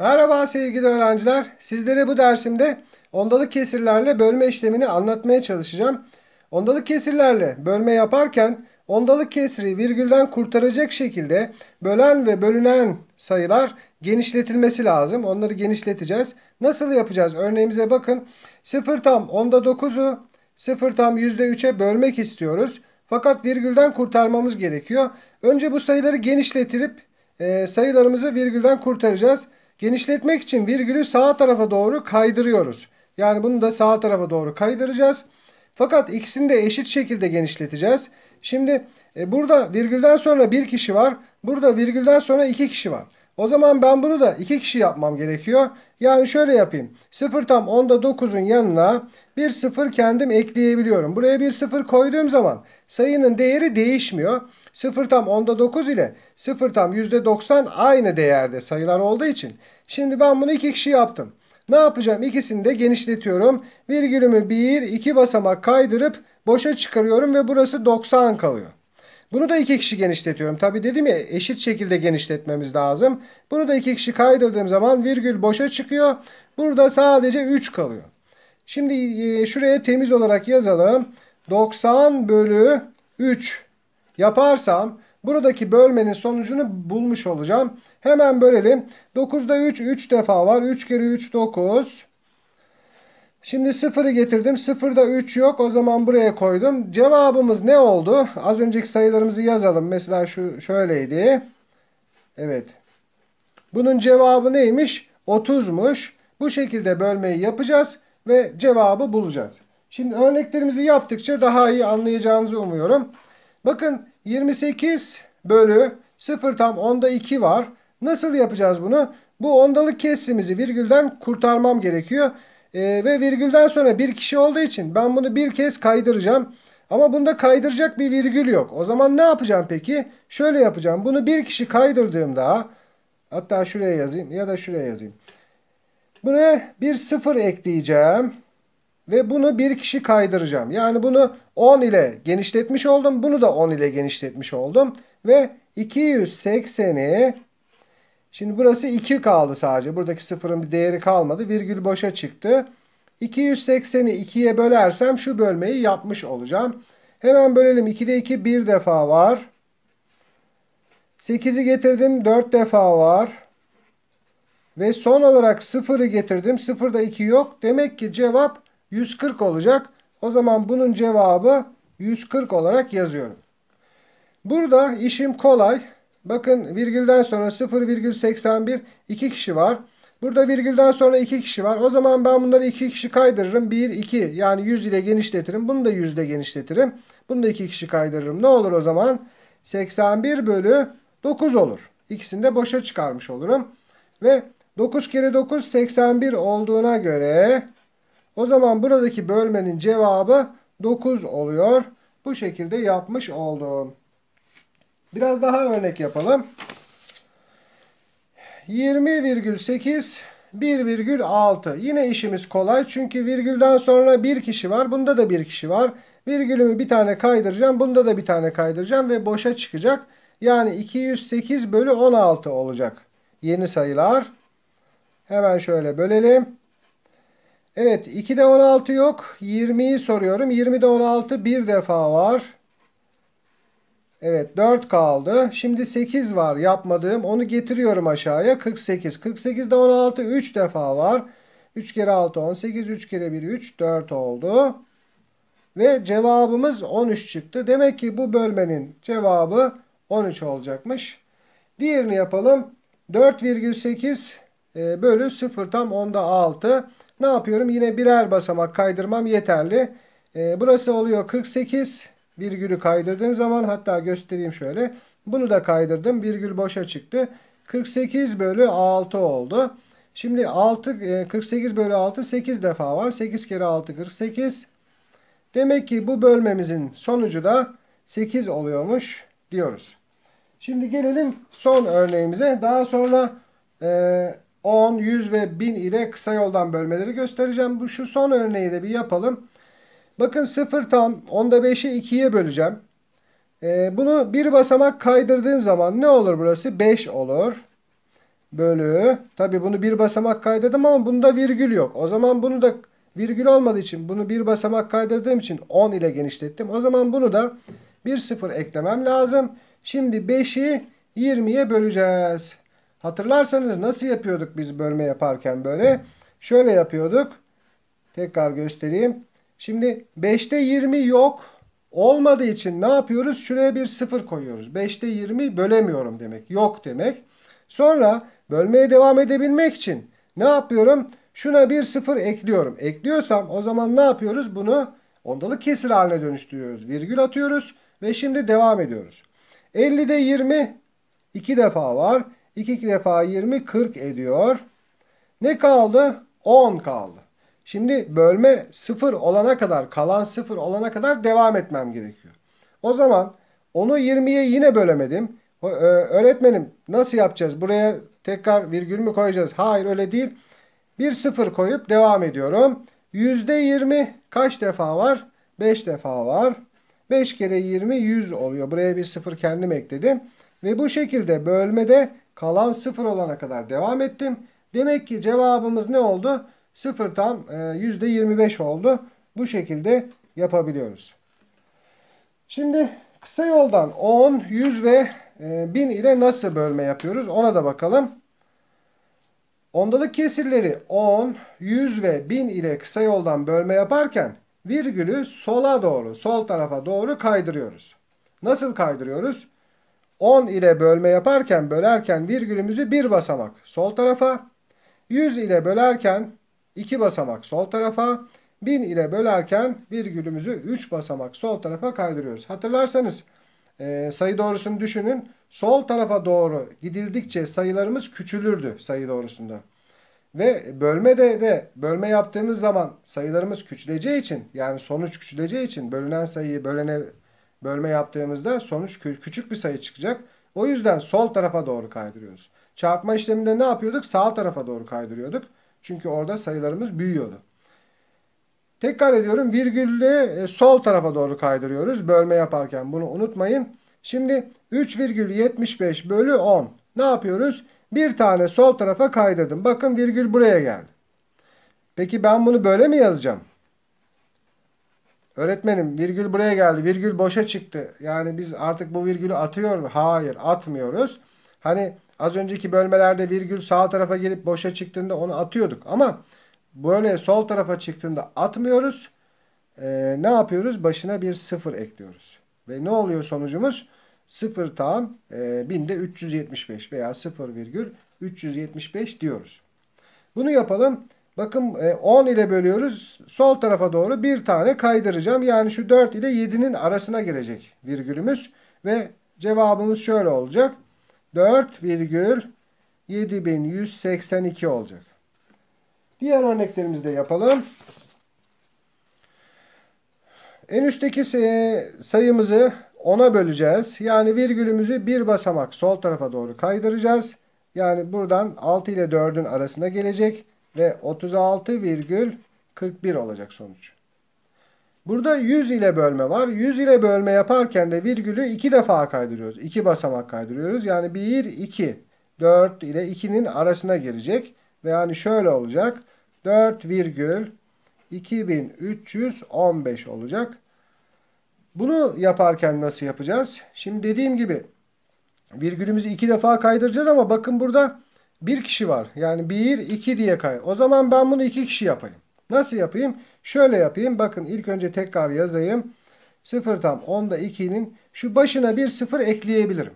Merhaba sevgili öğrenciler. Sizlere bu dersimde ondalık kesirlerle bölme işlemini anlatmaya çalışacağım. Ondalık kesirlerle bölme yaparken ondalık kesri virgülden kurtaracak şekilde bölen ve bölünen sayılar genişletilmesi lazım. Onları genişleteceğiz. Nasıl yapacağız? Örneğimize bakın. 0 tam onda 9'u 0 tam %3'e bölmek istiyoruz. Fakat virgülden kurtarmamız gerekiyor. Önce bu sayıları genişletirip e, sayılarımızı virgülden kurtaracağız. Genişletmek için virgülü sağ tarafa doğru kaydırıyoruz. Yani bunu da sağ tarafa doğru kaydıracağız. Fakat ikisini de eşit şekilde genişleteceğiz. Şimdi e, burada virgülden sonra bir kişi var. Burada virgülden sonra iki kişi var. O zaman ben bunu da 2 kişi yapmam gerekiyor. Yani şöyle yapayım. 0 tam 10'da 9'un yanına bir 0 kendim ekleyebiliyorum. Buraya bir 0 koyduğum zaman sayının değeri değişmiyor. 0 tam 10'da 9 ile 0 tam %90 aynı değerde sayılar olduğu için. Şimdi ben bunu 2 kişi yaptım. Ne yapacağım? İkisini de genişletiyorum. Virgülümü 1, 2 basamak kaydırıp boşa çıkarıyorum ve burası 90 kalıyor. Bunu da iki kişi genişletiyorum. Tabi dedim ya eşit şekilde genişletmemiz lazım. Bunu da iki kişi kaydırdığım zaman virgül boşa çıkıyor. Burada sadece 3 kalıyor. Şimdi e, şuraya temiz olarak yazalım. 90 bölü 3 yaparsam buradaki bölmenin sonucunu bulmuş olacağım. Hemen bölelim. 9'da 3 3 defa var. 3 kere 3 9. Şimdi sıfırı getirdim. Sıfırda 3 yok. O zaman buraya koydum. Cevabımız ne oldu? Az önceki sayılarımızı yazalım. Mesela şu şöyleydi. Evet. Bunun cevabı neymiş? 30'muş. Bu şekilde bölmeyi yapacağız ve cevabı bulacağız. Şimdi örneklerimizi yaptıkça daha iyi anlayacağınızı umuyorum. Bakın 28 bölü 0 tam onda 2 var. Nasıl yapacağız bunu? Bu ondalık kesimizi virgülden kurtarmam gerekiyor. E, ve virgülden sonra bir kişi olduğu için ben bunu bir kez kaydıracağım. Ama bunda kaydıracak bir virgül yok. O zaman ne yapacağım peki? Şöyle yapacağım. Bunu bir kişi kaydırdığımda hatta şuraya yazayım ya da şuraya yazayım. Buraya bir sıfır ekleyeceğim. Ve bunu bir kişi kaydıracağım. Yani bunu 10 ile genişletmiş oldum. Bunu da 10 ile genişletmiş oldum. Ve 280'i Şimdi burası 2 kaldı sadece. Buradaki sıfırın bir değeri kalmadı. Virgül boşa çıktı. 280'i 2'ye bölersem şu bölmeyi yapmış olacağım. Hemen bölelim. 2'de 2 bir defa var. 8'i getirdim 4 defa var. Ve son olarak 0'ı getirdim. 0'da 2 yok. Demek ki cevap 140 olacak. O zaman bunun cevabı 140 olarak yazıyorum. Burada işim kolay. Bakın virgülden sonra 0,81 2 kişi var. Burada virgülden sonra 2 kişi var. O zaman ben bunları 2 kişi kaydırırım. 1, 2 yani 100 ile genişletirim. Bunu da 100 ile genişletirim. Bunu da 2 kişi kaydırırım. Ne olur o zaman? 81 bölü 9 olur. İkisini de boşa çıkarmış olurum. Ve 9 kere 9 81 olduğuna göre o zaman buradaki bölmenin cevabı 9 oluyor. Bu şekilde yapmış oldum. Biraz daha örnek yapalım. 20,8 1,6 yine işimiz kolay çünkü virgülden sonra bir kişi var bunda da bir kişi var virgülümü bir tane kaydıracağım bunda da bir tane kaydıracağım ve boşa çıkacak yani 208 bölü 16 olacak yeni sayılar hemen şöyle bölelim evet 2'de 16 yok 20'yi soruyorum 20'de 16 bir defa var Evet 4 kaldı. Şimdi 8 var yapmadığım. Onu getiriyorum aşağıya. 48. 48'de 16 3 defa var. 3 kere 6 18. 3 kere 1 3 4 oldu. Ve cevabımız 13 çıktı. Demek ki bu bölmenin cevabı 13 olacakmış. Diğerini yapalım. 4,8 e, bölü 0 tam onda 6. Ne yapıyorum? Yine birer basamak kaydırmam yeterli. E, burası oluyor 48 virgülü kaydırdığım zaman hatta göstereyim şöyle. Bunu da kaydırdım. Virgül boşa çıktı. 48 bölü 6 oldu. Şimdi 6 48 e, bölü 6 8 defa var. 8 kere 6 48. Demek ki bu bölmemizin sonucu da 8 oluyormuş diyoruz. Şimdi gelelim son örneğimize. Daha sonra 10, e, 100 ve 1000 ile kısa yoldan bölmeleri göstereceğim. Bu şu son örneği de bir yapalım. Bakın 0 tam 10'da 5'i 2'ye böleceğim. Ee, bunu bir basamak kaydırdığım zaman ne olur burası? 5 olur. Bölü. Tabi bunu bir basamak kaydırdım ama bunda virgül yok. O zaman bunu da virgül olmadığı için bunu bir basamak kaydırdığım için 10 ile genişlettim. O zaman bunu da bir 0 eklemem lazım. Şimdi 5'i 20'ye böleceğiz. Hatırlarsanız nasıl yapıyorduk biz bölme yaparken böyle? Şöyle yapıyorduk. Tekrar göstereyim. Şimdi 5'te 20 yok. Olmadığı için ne yapıyoruz? Şuraya bir sıfır koyuyoruz. 5'te 20 bölemiyorum demek. Yok demek. Sonra bölmeye devam edebilmek için ne yapıyorum? Şuna bir sıfır ekliyorum. Ekliyorsam o zaman ne yapıyoruz? Bunu ondalık kesir haline dönüştürüyoruz. Virgül atıyoruz ve şimdi devam ediyoruz. 50'de 20 iki defa var. 2 defa 20 40 ediyor. Ne kaldı? 10 kaldı. Şimdi bölme sıfır olana kadar kalan sıfır olana kadar devam etmem gerekiyor. O zaman onu 20'ye yine bölemedim. E, öğretmenim nasıl yapacağız? Buraya tekrar virgül mü koyacağız? Hayır öyle değil. Bir sıfır koyup devam ediyorum. %20 kaç defa var? 5 defa var. 5 kere 20 100 oluyor. Buraya bir sıfır kendim ekledim. Ve bu şekilde bölmede kalan sıfır olana kadar devam ettim. Demek ki cevabımız ne oldu? 0 tam e, yüzde %25 oldu. Bu şekilde yapabiliyoruz. Şimdi kısa yoldan 10, 100 ve 1000 e, ile nasıl bölme yapıyoruz ona da bakalım. Ondalık kesirleri 10, 100 ve 1000 ile kısa yoldan bölme yaparken virgülü sola doğru, sol tarafa doğru kaydırıyoruz. Nasıl kaydırıyoruz? 10 ile bölme yaparken, bölerken virgülümüzü bir basamak sol tarafa, 100 ile bölerken 2 basamak sol tarafa 1000 ile bölerken virgülümüzü 3 basamak sol tarafa kaydırıyoruz. Hatırlarsanız e, sayı doğrusunu düşünün. Sol tarafa doğru gidildikçe sayılarımız küçülürdü sayı doğrusunda. Ve bölmede de bölme yaptığımız zaman sayılarımız küçüleceği için yani sonuç küçüleceği için bölünen sayıyı bölene bölme yaptığımızda sonuç küçük bir sayı çıkacak. O yüzden sol tarafa doğru kaydırıyoruz. Çarpma işleminde ne yapıyorduk? Sağ tarafa doğru kaydırıyorduk. Çünkü orada sayılarımız büyüyordu. Tekrar ediyorum virgüllü e, sol tarafa doğru kaydırıyoruz. Bölme yaparken bunu unutmayın. Şimdi 3,75 bölü 10. Ne yapıyoruz? Bir tane sol tarafa kaydırdım. Bakın virgül buraya geldi. Peki ben bunu böyle mi yazacağım? Öğretmenim virgül buraya geldi. Virgül boşa çıktı. Yani biz artık bu virgülü atıyor mu? Hayır atmıyoruz. Hani Az önceki bölmelerde virgül sağ tarafa gelip boşa çıktığında onu atıyorduk. Ama böyle sol tarafa çıktığında atmıyoruz. Ee, ne yapıyoruz? Başına bir sıfır ekliyoruz. Ve ne oluyor sonucumuz? Sıfır tam e, binde 375 veya 0,375 diyoruz. Bunu yapalım. Bakın 10 e, ile bölüyoruz. Sol tarafa doğru bir tane kaydıracağım. Yani şu 4 ile 7'nin arasına girecek virgülümüz. Ve cevabımız şöyle olacak. 4,7182 olacak. Diğer örneklerimizi de yapalım. En üstteki sayımızı 10'a böleceğiz. Yani virgülümüzü bir basamak sol tarafa doğru kaydıracağız. Yani buradan 6 ile 4'ün arasına gelecek ve 36,41 olacak sonuç. Burada 100 ile bölme var. 100 ile bölme yaparken de virgülü 2 defa kaydırıyoruz. 2 basamak kaydırıyoruz. Yani 1, 2. 4 ile 2'nin arasına girecek. Ve yani şöyle olacak. 4 virgül 2315 olacak. Bunu yaparken nasıl yapacağız? Şimdi dediğim gibi virgülümüzü 2 defa kaydıracağız ama bakın burada bir kişi var. Yani 1, 2 diye kay. O zaman ben bunu 2 kişi yapayım. Nasıl yapayım? Şöyle yapayım. Bakın ilk önce tekrar yazayım. 0 tam 10'da 2'nin şu başına bir 0 ekleyebilirim.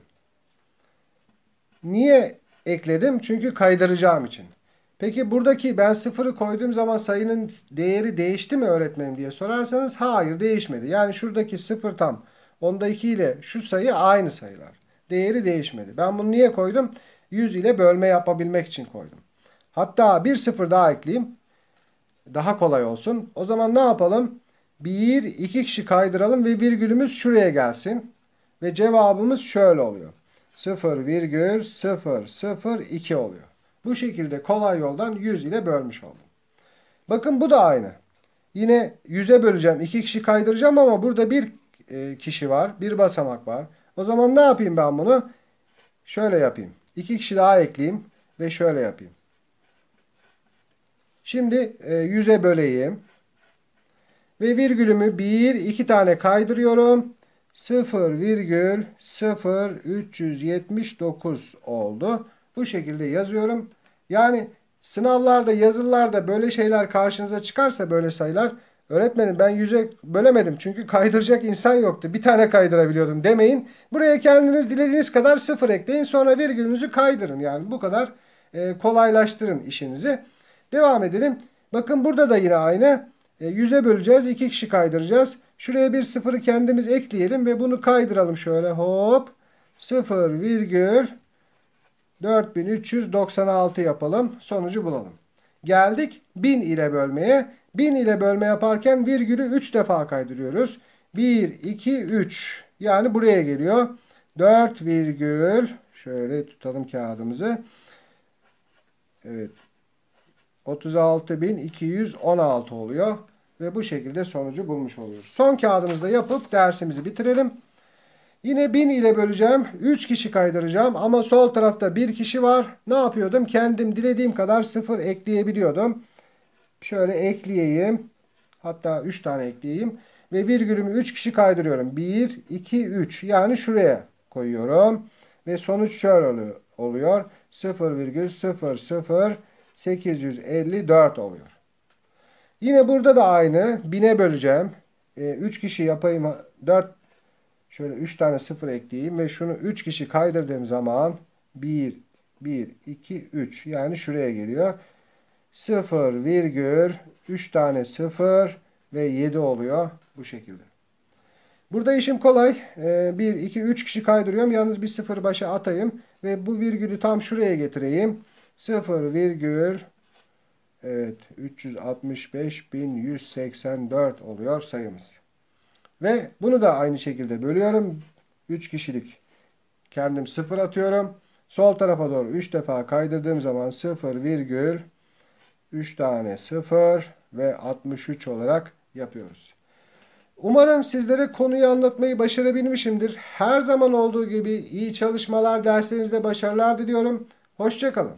Niye ekledim? Çünkü kaydıracağım için. Peki buradaki ben 0'ı koyduğum zaman sayının değeri değişti mi öğretmenim diye sorarsanız hayır değişmedi. Yani şuradaki 0 tam 10'da 2 ile şu sayı aynı sayılar. Değeri değişmedi. Ben bunu niye koydum? 100 ile bölme yapabilmek için koydum. Hatta bir 0 daha ekleyeyim daha kolay olsun. O zaman ne yapalım? Bir, iki kişi kaydıralım ve virgülümüz şuraya gelsin. Ve cevabımız şöyle oluyor. virgül 0,002 oluyor. Bu şekilde kolay yoldan 100 ile bölmüş oldum. Bakın bu da aynı. Yine 100'e böleceğim. 2 kişi kaydıracağım ama burada bir e, kişi var. Bir basamak var. O zaman ne yapayım ben bunu? Şöyle yapayım. 2 kişi daha ekleyeyim ve şöyle yapayım. Şimdi e, böleyim. Ve virgülümü 1, 2 tane kaydırıyorum. 0 0,0379 oldu. Bu şekilde yazıyorum. Yani sınavlarda, yazılarda böyle şeyler karşınıza çıkarsa böyle sayılar öğretmenim ben yüze bölemedim çünkü kaydıracak insan yoktu. Bir tane kaydırabiliyordum demeyin. Buraya kendiniz dilediğiniz kadar sıfır ekleyin sonra virgülünüzü kaydırın. Yani bu kadar e, kolaylaştırın işinizi. Devam edelim. Bakın burada da yine aynı. E, yüze böleceğiz. iki kişi kaydıracağız. Şuraya bir sıfırı kendimiz ekleyelim ve bunu kaydıralım şöyle. Hop. 0 virgül 4396 yapalım. Sonucu bulalım. Geldik 1000 ile bölmeye. 1000 ile bölme yaparken virgülü 3 defa kaydırıyoruz. 1, 2, 3. Yani buraya geliyor. 4 virgül şöyle tutalım kağıdımızı. Evet 36.216 oluyor. Ve bu şekilde sonucu bulmuş oluyoruz. Son kağıdımızda yapıp dersimizi bitirelim. Yine 1000 ile böleceğim. 3 kişi kaydıracağım ama sol tarafta 1 kişi var. Ne yapıyordum? Kendim dilediğim kadar 0 ekleyebiliyordum. Şöyle ekleyeyim. Hatta 3 tane ekleyeyim. Ve virgülümü 3 kişi kaydırıyorum. 1, 2, 3. Yani şuraya koyuyorum. Ve sonuç şöyle oluyor. virgül 0,00 854 oluyor. Yine burada da aynı. bine böleceğim. 3 e, kişi yapayım. 4 şöyle 3 tane sıfır ekleyeyim ve şunu 3 kişi kaydırdığım zaman 1 1 2 3 yani şuraya geliyor. 0 virgül 3 tane 0 ve 7 oluyor bu şekilde. Burada işim kolay. 1, 2, 3 kişi kaydırıyorum. Yalnız bir sıfır başa atayım ve bu virgülü tam şuraya getireyim. 0 virgül evet 365.184 oluyor sayımız. Ve bunu da aynı şekilde bölüyorum. 3 kişilik kendim 0 atıyorum. Sol tarafa doğru 3 defa kaydırdığım zaman 0 virgül 3 tane 0 ve 63 olarak yapıyoruz. Umarım sizlere konuyu anlatmayı başarabilmişimdir. Her zaman olduğu gibi iyi çalışmalar derslerinizde başarılar diliyorum. Hoşçakalın.